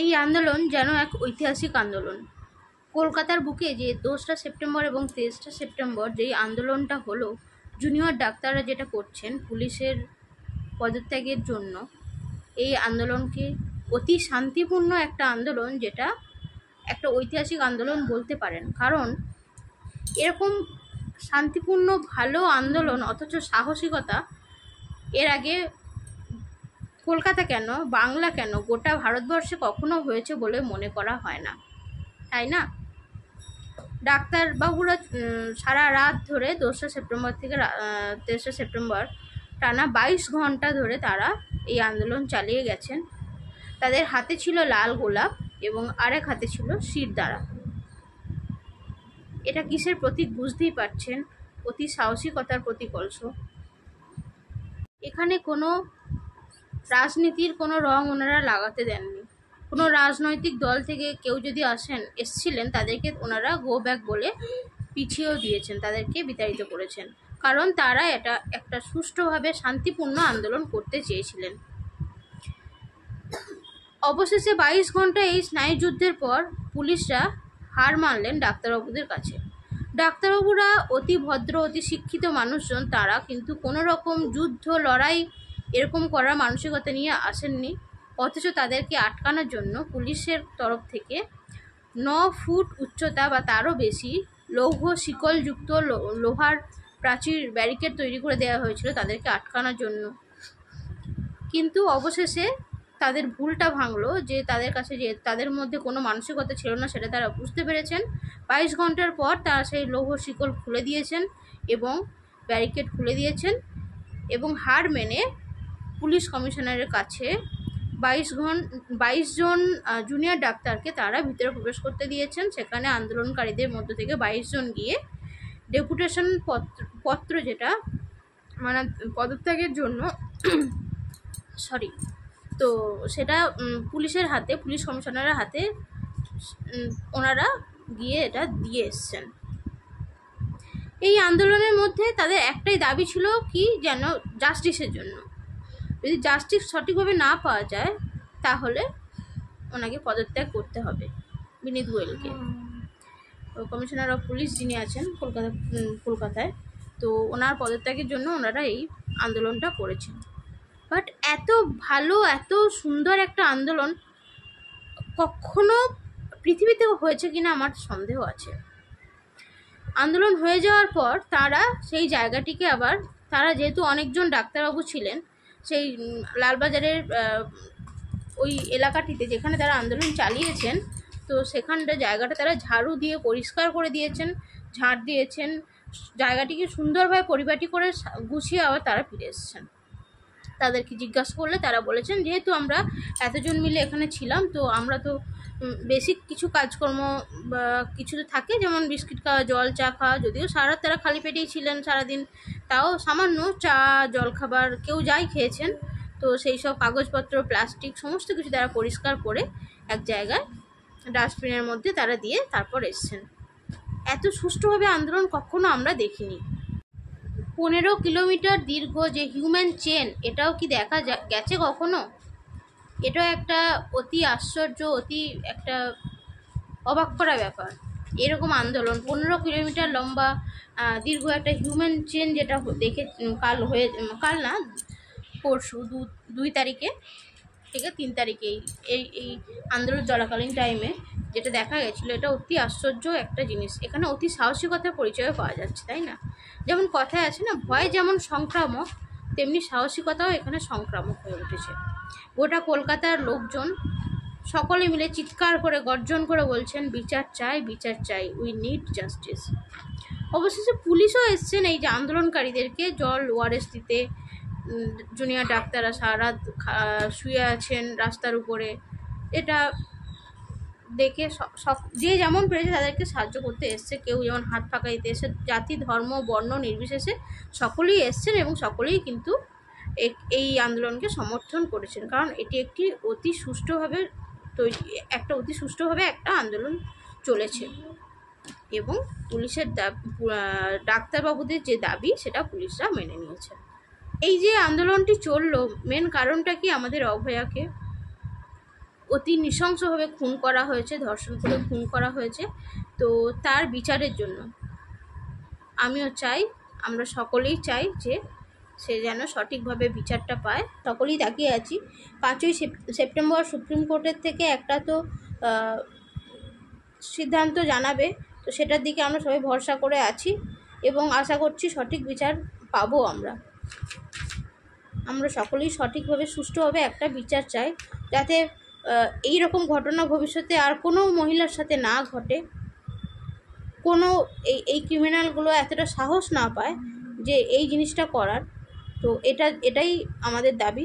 এই আন্দোলন যেন এক ঐতিহাসিক আন্দোলন কলকাতার বুকে যে দোসরা সেপ্টেম্বর এবং তেইশটা সেপ্টেম্বর যেই আন্দোলনটা হলো জুনিয়র ডাক্তাররা যেটা করছেন পুলিশের পদত্যাগের জন্য এই আন্দোলনকে অতি শান্তিপূর্ণ একটা আন্দোলন যেটা একটা ঐতিহাসিক আন্দোলন বলতে পারেন কারণ এরকম শান্তিপূর্ণ ভালো আন্দোলন অথচ সাহসিকতা এর আগে কলকাতা কেন বাংলা কেন গোটা ভারতবর্ষে কখনো হয়েছে বলে মনে করা হয় না তাই না ডাক্তারবাবুরা সারা রাত ধরে দোসরা সেপ্টেম্বর থেকে তেসরা সেপ্টেম্বর টানা বাইশ ঘন্টা ধরে তারা এই আন্দোলন চালিয়ে গেছেন তাদের হাতে ছিল লাল গোলাপ এবং আরেক হাতে ছিল শির দ্বারা এটা কিসের প্রতীক বুঝতেই পারছেন অতি সাহসিকতার প্রতীক অলস এখানে কোনো রাজনীতির কোনো রং ওনারা লাগাতে দেননি কোনো রাজনৈতিক দল থেকে কেউ যদি আসেন এসছিলেন তাদেরকে ওনারা গো ব্যাক বলে পিছিয়েও দিয়েছেন তাদেরকে বিতাড়িত করেছেন কারণ তারা এটা একটা সুষ্ঠুভাবে শান্তিপূর্ণ আন্দোলন করতে চেয়েছিলেন অবশেষে বাইশ ঘন্টা এই স্নায়ুযুদ্ধের পর পুলিশরা হার মানলেন ডাক্তারবাবুদের কাছে ডাক্তারবাবুরা অতি ভদ্র অতি শিক্ষিত মানুষজন তারা কিন্তু কোনো রকম যুদ্ধ লড়াই এরকম করার মানসিকতা নিয়ে আসেননি অথচ তাদেরকে আটকানোর জন্য পুলিশের তরফ থেকে ন ফুট উচ্চতা বা তারও বেশি লৌহ শিকলযুক্ত লোহার প্রাচীর ব্যারিকেড তৈরি করে দেওয়া হয়েছিল তাদেরকে আটকানোর জন্য কিন্তু অবশেষে তাদের ভুলটা ভাঙলো যে তাদের কাছে যে তাদের মধ্যে কোনো মানসিকতা ছিল না সেটা তারা বুঝতে পেরেছেন বাইশ ঘন্টার পর তারা সেই লৌহ শিকল খুলে দিয়েছেন এবং ব্যারিকেড খুলে দিয়েছেন এবং হার মেনে পুলিশ কমিশনারের কাছে বাইশ ঘন বাইশ জন জুনিয়র ডাক্তারকে তারা ভিতরে প্রবেশ করতে দিয়েছেন সেখানে আন্দোলনকারীদের মধ্য থেকে বাইশ জন গিয়ে ডেপুটেশন পত্র পত্র যেটা মানে পদত্যাগের জন্য সরি তো সেটা পুলিশের হাতে পুলিশ কমিশনারের হাতে ওনারা গিয়ে এটা দিয়ে এসছেন এই আন্দোলনের মধ্যে তাদের একটাই দাবি ছিল কি যেন জাস্টিসের জন্য যদি জাস্টিস সঠিকভাবে না পাওয়া যায় তাহলে ওনাকে পদত্যাগ করতে হবে বিনীত গোয়েলকে কমিশনার অফ পুলিশ যিনি আছেন কলকাতা কলকাতায় তো ওনার পদত্যাগের জন্য ওনারা এই আন্দোলনটা করেছেন বাট এত ভালো এত সুন্দর একটা আন্দোলন কখনো পৃথিবীতে হয়েছে কিনা আমার সন্দেহ আছে আন্দোলন হয়ে যাওয়ার পর তারা সেই জায়গাটিকে আবার তারা যেহেতু অনেকজন ডাক্তারবাবু ছিলেন সেই লালবাজারের ওই এলাকাটিতে যেখানে তারা আন্দোলন চালিয়েছেন তো সেখানটা জায়গাটা তারা ঝাড়ু দিয়ে পরিষ্কার করে দিয়েছেন ঝাড় দিয়েছেন জায়গাটিকে সুন্দরভাবে পরিপাটি করে গুছিয়ে আবার তারা ফিরে এসছেন তাদেরকে জিজ্ঞাসা করলে তারা বলেছেন যেহেতু আমরা এতজন মিলে এখানে ছিলাম তো আমরা তো বেসিক কিছু কাজকর্ম বা কিছু তো থাকে যেমন বিস্কিট খাওয়া জল চা খাওয়া যদিও সারা তারা খালি পেটেই ছিলেন সারাদিন তাও সামান্য চা জলখাবার কেউ যাই খেয়েছেন তো সেই সব কাগজপত্র প্লাস্টিক সমস্ত কিছু তারা পরিষ্কার করে এক জায়গায় ডাস্টবিনের মধ্যে তারা দিয়ে তারপর এসছেন এত সুষ্ঠুভাবে আন্দোলন কখনো আমরা দেখিনি পনেরো কিলোমিটার দীর্ঘ যে হিউম্যান চেন এটাও কি দেখা গেছে কখনো এটা একটা অতি আশ্চর্য অতি একটা অবাক করা ব্যাপার এরকম আন্দোলন পনেরো কিলোমিটার লম্বা দীর্ঘ একটা হিউম্যান চেন যেটা দেখে কাল হয়ে কাল না পরশু দুই তারিখে থেকে তিন তারিখে এই এই আন্দোলন চলাকালীন টাইমে যেটা দেখা গেছিলো এটা অতি আশ্চর্য একটা জিনিস এখানে অতি সাহসিকতার পরিচয় পাওয়া যাচ্ছে তাই না যেমন কথায় আছে না ভয় যেমন সংক্রামক তেমনি সাহসিকতাও এখানে সংক্রামক হয়ে উঠেছে গোটা কলকাতার লোকজন সকলে মিলে চিৎকার করে গর্জন করে বলছেন বিচার চাই বিচার চাই উই নিড জাস্টিস অবশেষে পুলিশও এসছেন এই যে আন্দোলনকারীদেরকে জল ওয়ারেস দিতে জুনিয়র ডাক্তাররা সারা শুয়ে আছেন রাস্তার উপরে এটা দেখে যে যেমন পেরেছে তাদেরকে সাহায্য করতে এসছে কেউ যেমন হাত ফাঁকা দিতে এসে জাতি ধর্ম বর্ণ নির্বিশেষে সকলেই এসছেন এবং সকলেই কিন্তু এই আন্দোলনকে সমর্থন করেছেন কারণ এটি একটি অতি সুষ্ঠুভাবে তৈরি একটা অতি সুষ্ঠুভাবে একটা আন্দোলন চলেছে এবং পুলিশের ডাক্তারবাবুদের যে দাবি সেটা পুলিশরা মেনে নিয়েছে এই যে আন্দোলনটি চললো মেন কারণটা কি আমাদের অভয়াকে অতি নৃশংসভাবে খুন করা হয়েছে ধর্ষণ করে খুন করা হয়েছে তো তার বিচারের জন্য আমিও চাই আমরা সকলেই চাই যে সে যেন সঠিকভাবে বিচারটা পায় সকলেই তাকিয়ে আছি পাঁচই সেপ্টেম্বর সুপ্রিম কোর্টের থেকে একটা তো সিদ্ধান্ত জানাবে তো সেটার দিকে আমরা সবাই ভরসা করে আছি এবং আশা করছি সঠিক বিচার পাবো আমরা আমরা সকলেই সঠিকভাবে সুষ্ঠুভাবে একটা বিচার চাই যাতে এই রকম ঘটনা ভবিষ্যতে আর কোনো মহিলার সাথে না ঘটে কোনো এই এই ক্রিমিনালগুলো এতটা সাহস না পায় যে এই জিনিসটা করার তো এটা এটাই আমাদের দাবি